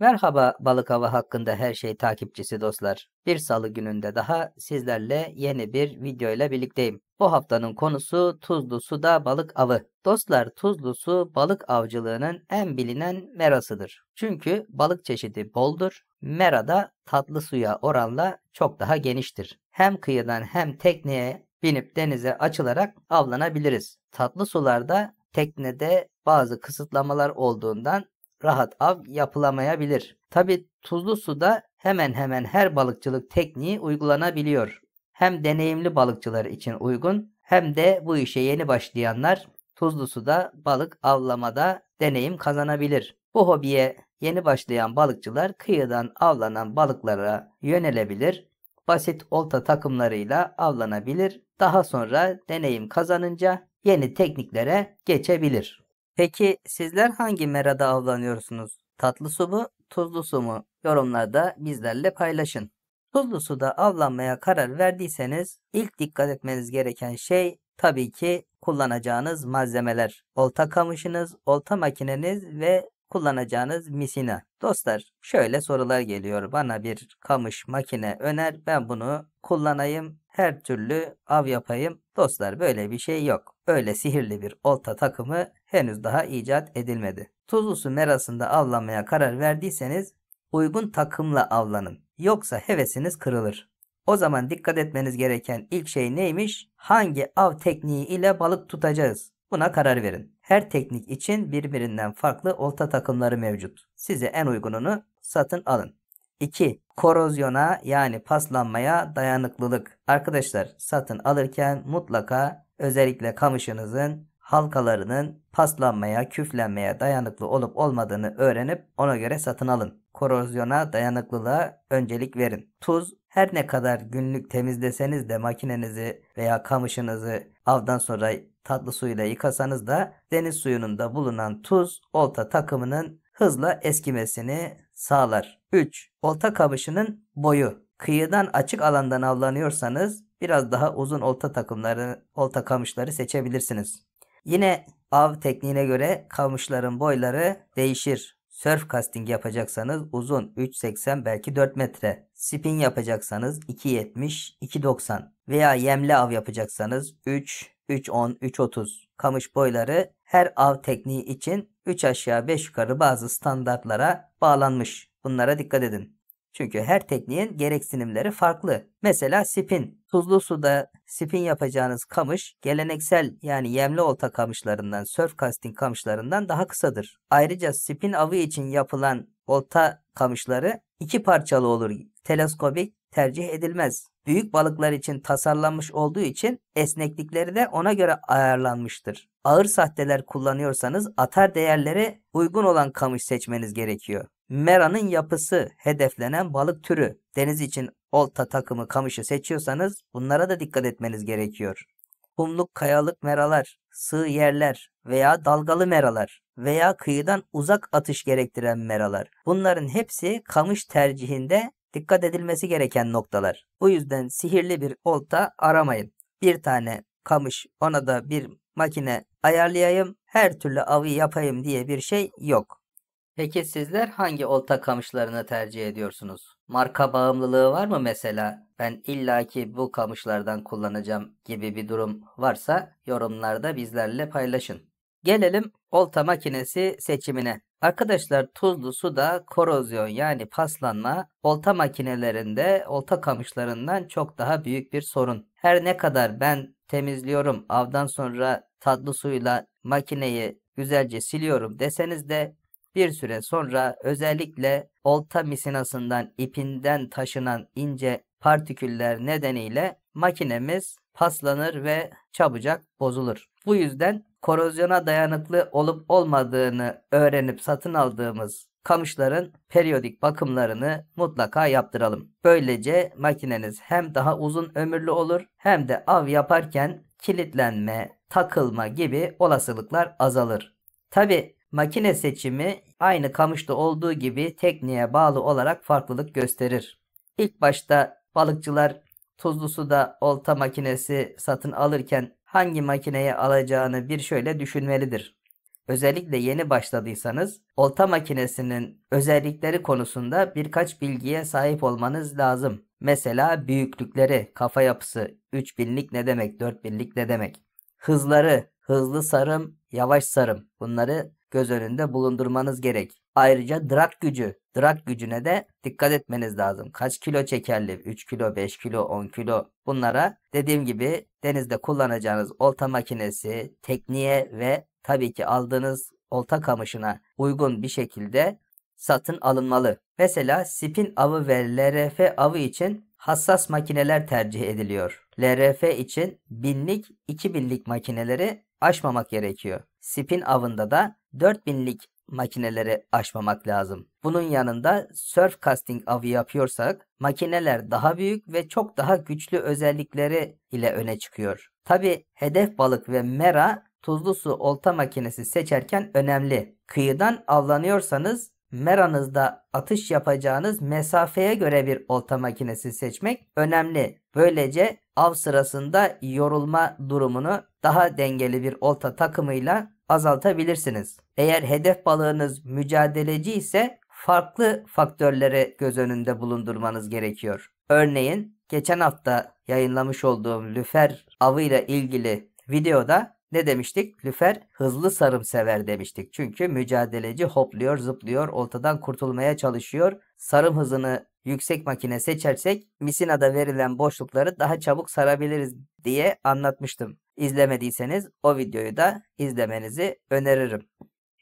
Merhaba balık avı hakkında her şey takipçisi dostlar. Bir salı gününde daha sizlerle yeni bir video ile birlikteyim. Bu haftanın konusu tuzlu suda balık avı. Dostlar tuzlu su balık avcılığının en bilinen merasıdır. Çünkü balık çeşidi boldur. Mera da tatlı suya oranla çok daha geniştir. Hem kıyıdan hem tekneye binip denize açılarak avlanabiliriz. Tatlı sularda teknede bazı kısıtlamalar olduğundan rahat av yapılamayabilir. Tabi tuzlu suda hemen hemen her balıkçılık tekniği uygulanabiliyor. Hem deneyimli balıkçılar için uygun hem de bu işe yeni başlayanlar tuzlu suda balık avlamada deneyim kazanabilir. Bu hobiye yeni başlayan balıkçılar kıyıdan avlanan balıklara yönelebilir. Basit olta takımlarıyla avlanabilir. Daha sonra deneyim kazanınca yeni tekniklere geçebilir. Peki sizler hangi merada avlanıyorsunuz? Tatlı su mu, tuzlu su mu? Yorumlarda bizlerle paylaşın. Tuzlu suda avlanmaya karar verdiyseniz ilk dikkat etmeniz gereken şey tabii ki kullanacağınız malzemeler. Olta kamışınız, olta makineniz ve kullanacağınız misina. Dostlar şöyle sorular geliyor. Bana bir kamış makine öner ben bunu kullanayım her türlü av yapayım. Dostlar böyle bir şey yok. Öyle sihirli bir olta takımı henüz daha icat edilmedi. Tuzlu su merasında avlanmaya karar verdiyseniz uygun takımla avlanın. Yoksa hevesiniz kırılır. O zaman dikkat etmeniz gereken ilk şey neymiş? Hangi av tekniği ile balık tutacağız? Buna karar verin. Her teknik için birbirinden farklı olta takımları mevcut. Size en uygununu satın alın. 2. Korozyona yani paslanmaya dayanıklılık. Arkadaşlar satın alırken mutlaka özellikle kamışınızın halkalarının paslanmaya, küflenmeye dayanıklı olup olmadığını öğrenip ona göre satın alın. Korozyona dayanıklılığa öncelik verin. Tuz her ne kadar günlük temizleseniz de makinenizi veya kamışınızı avdan sonra tatlı suyla yıkasanız da deniz suyunun da bulunan tuz olta takımının hızla eskimesini sağlar. 3. Olta kamışının boyu. Kıyıdan açık alandan avlanıyorsanız biraz daha uzun olta takımları, olta kamışları seçebilirsiniz. Yine av tekniğine göre kamışların boyları değişir. Surf casting yapacaksanız uzun 3.80 belki 4 metre. Spin yapacaksanız 2.70, 2.90 veya yemli av yapacaksanız 3, 3.10, 3.30. Kamış boyları her av tekniği için 3 aşağı 5 yukarı bazı standartlara bağlanmış. Bunlara dikkat edin. Çünkü her tekniğin gereksinimleri farklı. Mesela spin. Tuzlu suda spin yapacağınız kamış geleneksel yani yemli olta kamışlarından, surf casting kamışlarından daha kısadır. Ayrıca spin avı için yapılan olta kamışları iki parçalı olur. Teleskobik tercih edilmez. Büyük balıklar için tasarlanmış olduğu için esneklikleri de ona göre ayarlanmıştır ağır sahteler kullanıyorsanız atar değerlere uygun olan kamış seçmeniz gerekiyor. Meranın yapısı, hedeflenen balık türü, deniz için olta takımı kamışı seçiyorsanız bunlara da dikkat etmeniz gerekiyor. Kumluk kayalık meralar, sığ yerler veya dalgalı meralar veya kıyıdan uzak atış gerektiren meralar. Bunların hepsi kamış tercihinde dikkat edilmesi gereken noktalar. Bu yüzden sihirli bir olta aramayın. Bir tane kamış ona da bir makine ayarlayayım, her türlü avı yapayım diye bir şey yok. Peki sizler hangi olta kamışlarını tercih ediyorsunuz? Marka bağımlılığı var mı mesela? Ben illaki bu kamışlardan kullanacağım gibi bir durum varsa yorumlarda bizlerle paylaşın. Gelelim olta makinesi seçimine. Arkadaşlar tuzlu suda korozyon yani paslanma olta makinelerinde olta kamışlarından çok daha büyük bir sorun. Her ne kadar ben temizliyorum. Avdan sonra tatlı suyla makineyi güzelce siliyorum deseniz de bir süre sonra özellikle olta misinasından ipinden taşınan ince partiküller nedeniyle makinemiz paslanır ve çabucak bozulur. Bu yüzden korozyona dayanıklı olup olmadığını öğrenip satın aldığımız kamışların periyodik bakımlarını mutlaka yaptıralım. Böylece makineniz hem daha uzun ömürlü olur hem de av yaparken kilitlenme, takılma gibi olasılıklar azalır. Tabi makine seçimi aynı kamışta olduğu gibi tekniğe bağlı olarak farklılık gösterir. İlk başta balıkçılar tuzlu suda olta makinesi satın alırken hangi makineyi alacağını bir şöyle düşünmelidir özellikle yeni başladıysanız olta makinesinin özellikleri konusunda birkaç bilgiye sahip olmanız lazım. Mesela büyüklükleri, kafa yapısı, 3000'lik ne demek, 4000'lik ne demek? Hızları, hızlı sarım, yavaş sarım. Bunları göz önünde bulundurmanız gerek. Ayrıca drag gücü, drag gücüne de dikkat etmeniz lazım. Kaç kilo çekerli, 3 kilo, 5 kilo, 10 kilo bunlara dediğim gibi denizde kullanacağınız olta makinesi, tekniğe ve tabii ki aldığınız olta kamışına uygun bir şekilde satın alınmalı. Mesela spin avı ve LRF avı için hassas makineler tercih ediliyor. LRF için 1000'lik 2000'lik makineleri aşmamak gerekiyor. Spin avında da 4000'lik makineleri aşmamak lazım. Bunun yanında surf casting avı yapıyorsak makineler daha büyük ve çok daha güçlü özellikleri ile öne çıkıyor. Tabi hedef balık ve mera tuzlu su olta makinesi seçerken önemli. Kıyıdan avlanıyorsanız meranızda atış yapacağınız mesafeye göre bir olta makinesi seçmek önemli. Böylece av sırasında yorulma durumunu daha dengeli bir olta takımıyla azaltabilirsiniz. Eğer hedef balığınız mücadeleci ise farklı faktörleri göz önünde bulundurmanız gerekiyor. Örneğin geçen hafta yayınlamış olduğum lüfer avıyla ilgili videoda ne demiştik? Lüfer hızlı sarım sever demiştik. Çünkü mücadeleci hopluyor, zıplıyor, oltadan kurtulmaya çalışıyor. Sarım hızını yüksek makine seçersek Misina'da verilen boşlukları daha çabuk sarabiliriz diye anlatmıştım. İzlemediyseniz o videoyu da izlemenizi öneririm.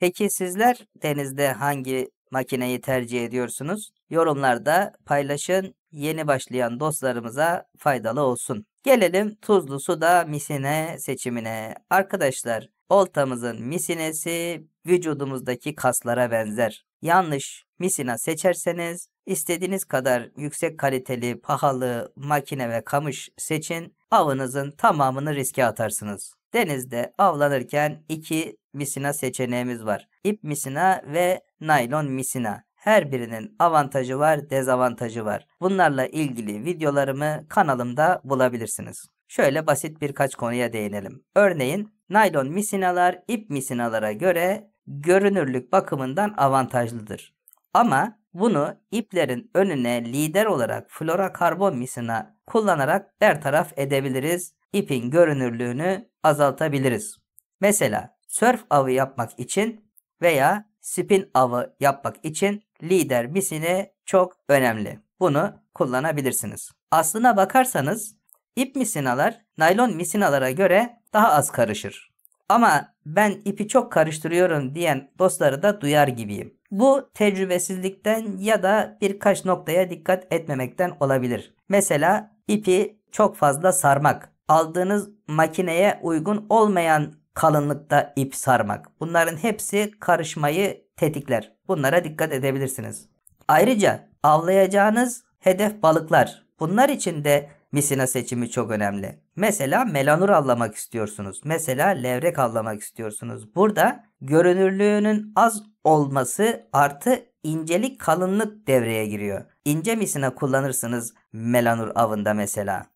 Peki sizler denizde hangi makineyi tercih ediyorsunuz? Yorumlarda paylaşın. Yeni başlayan dostlarımıza faydalı olsun. Gelelim tuzlu suda misine seçimine. Arkadaşlar oltamızın misinesi vücudumuzdaki kaslara benzer. Yanlış misina seçerseniz istediğiniz kadar yüksek kaliteli, pahalı makine ve kamış seçin. Avınızın tamamını riske atarsınız. Denizde avlanırken iki misina seçeneğimiz var. İp misina ve naylon misina. Her birinin avantajı var, dezavantajı var. Bunlarla ilgili videolarımı kanalımda bulabilirsiniz. Şöyle basit birkaç konuya değinelim. Örneğin naylon misinalar ip misinalara göre görünürlük bakımından avantajlıdır. Ama bunu iplerin önüne lider olarak karbon misina kullanarak bertaraf edebiliriz. İpin görünürlüğünü azaltabiliriz. Mesela sörf avı yapmak için veya spin avı yapmak için lider misine çok önemli. Bunu kullanabilirsiniz. Aslına bakarsanız ip misinalar naylon misinalara göre daha az karışır. Ama ben ipi çok karıştırıyorum diyen dostları da duyar gibiyim. Bu tecrübesizlikten ya da birkaç noktaya dikkat etmemekten olabilir. Mesela ipi çok fazla sarmak, aldığınız makineye uygun olmayan kalınlıkta ip sarmak. Bunların hepsi karışmayı tetikler. Bunlara dikkat edebilirsiniz. Ayrıca avlayacağınız hedef balıklar. Bunlar için de misina seçimi çok önemli. Mesela melanur avlamak istiyorsunuz. Mesela levrek avlamak istiyorsunuz. Burada görünürlüğünün az olması artı incelik kalınlık devreye giriyor. İnce misina kullanırsınız melanur avında mesela.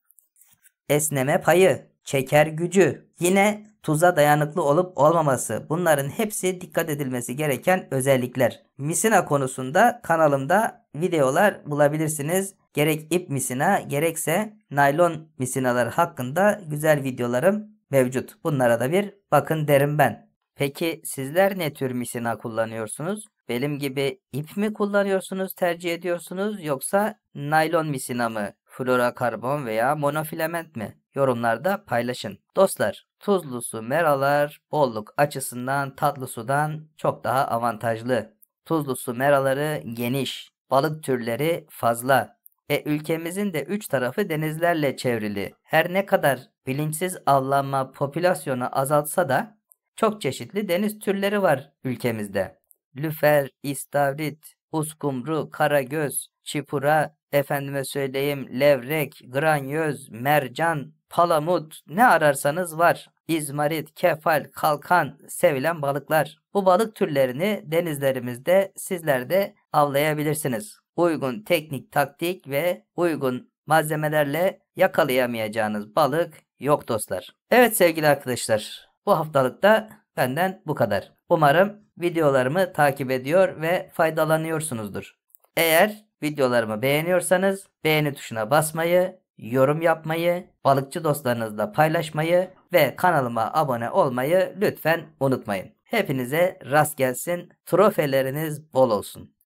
Esneme payı, çeker gücü. Yine tuza dayanıklı olup olmaması bunların hepsi dikkat edilmesi gereken özellikler. Misina konusunda kanalımda videolar bulabilirsiniz. Gerek ip misina gerekse naylon misinalar hakkında güzel videolarım mevcut. Bunlara da bir bakın derim ben. Peki sizler ne tür misina kullanıyorsunuz? Benim gibi ip mi kullanıyorsunuz, tercih ediyorsunuz yoksa naylon misina mı? Flora karbon veya monofilament mi? Yorumlarda paylaşın. Dostlar Tuzlu su meralar bolluk açısından tatlı sudan çok daha avantajlı. Tuzlu su meraları geniş, balık türleri fazla. E ülkemizin de üç tarafı denizlerle çevrili. Her ne kadar bilinçsiz avlanma popülasyonu azaltsa da çok çeşitli deniz türleri var ülkemizde. Lüfer, istavrit, uskumru, karagöz, çipura, efendime söyleyeyim levrek, granyöz, mercan, palamut ne ararsanız var. İzmarit, kefal, kalkan sevilen balıklar. Bu balık türlerini denizlerimizde sizler de avlayabilirsiniz. Uygun teknik, taktik ve uygun malzemelerle yakalayamayacağınız balık yok dostlar. Evet sevgili arkadaşlar bu haftalıkta benden bu kadar. Umarım videolarımı takip ediyor ve faydalanıyorsunuzdur. Eğer videolarımı beğeniyorsanız beğeni tuşuna basmayı yorum yapmayı, balıkçı dostlarınızla paylaşmayı ve kanalıma abone olmayı lütfen unutmayın. Hepinize rast gelsin, trofeleriniz bol olsun.